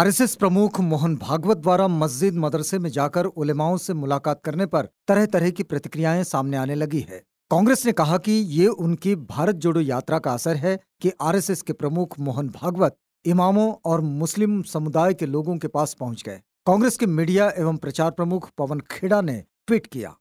RSS प्रमुख मोहन भागवत द्वारा मस्जिद मदरसे में जाकर उलेमाओं से मुलाकात करने पर तरह तरह की प्रतिक्रियाएं सामने आने लगी है कांग्रेस ने कहा कि ये उनकी भारत जोड़ो यात्रा का असर है कि आरएसएस के प्रमुख मोहन भागवत इमामों और मुस्लिम समुदाय के लोगों के पास पहुंच गए कांग्रेस के मीडिया एवं प्रचार प्रमुख पवन खेड़ा ने ट्वीट किया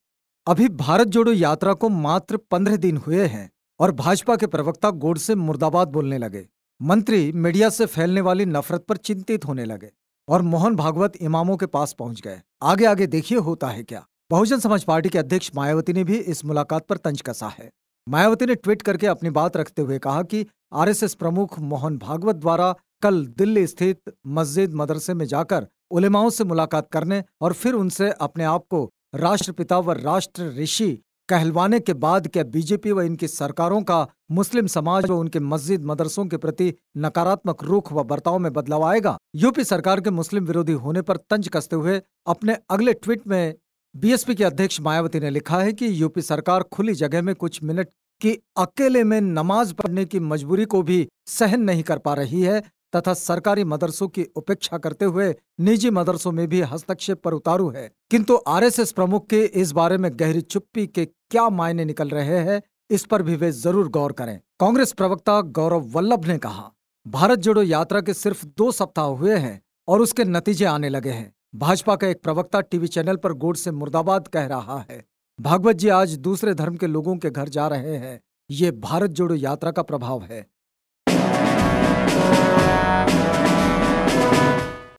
अभी भारत जोड़ो यात्रा को मात्र पंद्रह दिन हुए हैं और भाजपा के प्रवक्ता गोडसे मुर्दाबाद बोलने लगे मंत्री मीडिया से फैलने वाली नफरत पर चिंतित होने लगे और मोहन भागवत इमामों के पास पहुंच गए आगे आगे देखिए होता है क्या बहुजन समाज पार्टी के अध्यक्ष मायावती ने भी इस मुलाकात पर तंज कसा है मायावती ने ट्वीट करके अपनी बात रखते हुए कहा कि आरएसएस प्रमुख मोहन भागवत द्वारा कल दिल्ली स्थित मस्जिद मदरसे में जाकर उलेमाओं से मुलाकात करने और फिर उनसे अपने आप को राष्ट्रपिता व राष्ट्र ऋषि कहलवाने के बाद क्या बीजेपी व इनकी सरकारों का मुस्लिम समाज व उनके मस्जिद मदरसों के प्रति नकारात्मक रुख व बर्ताव में बदलाव आएगा यूपी सरकार के मुस्लिम विरोधी होने पर तंज कसते हुए अपने अगले ट्वीट में बीएसपी के अध्यक्ष मायावती ने लिखा है कि यूपी सरकार खुली जगह में कुछ मिनट की अकेले में नमाज पढ़ने की मजबूरी को भी सहन नहीं कर पा रही है तथा सरकारी मदरसों की उपेक्षा करते हुए निजी मदरसों में भी हस्तक्षेप पर उतारू है किंतु आरएसएस प्रमुख के इस बारे में गहरी चुप्पी के क्या मायने निकल रहे हैं इस पर भी वे जरूर गौर करें कांग्रेस प्रवक्ता गौरव वल्लभ ने कहा भारत जोड़ो यात्रा के सिर्फ दो सप्ताह हुए हैं और उसके नतीजे आने लगे हैं भाजपा का एक प्रवक्ता टीवी चैनल पर गोड से मुर्दाबाद कह रहा है भागवत जी आज दूसरे धर्म के लोगों के घर जा रहे हैं ये भारत जोड़ो यात्रा का प्रभाव है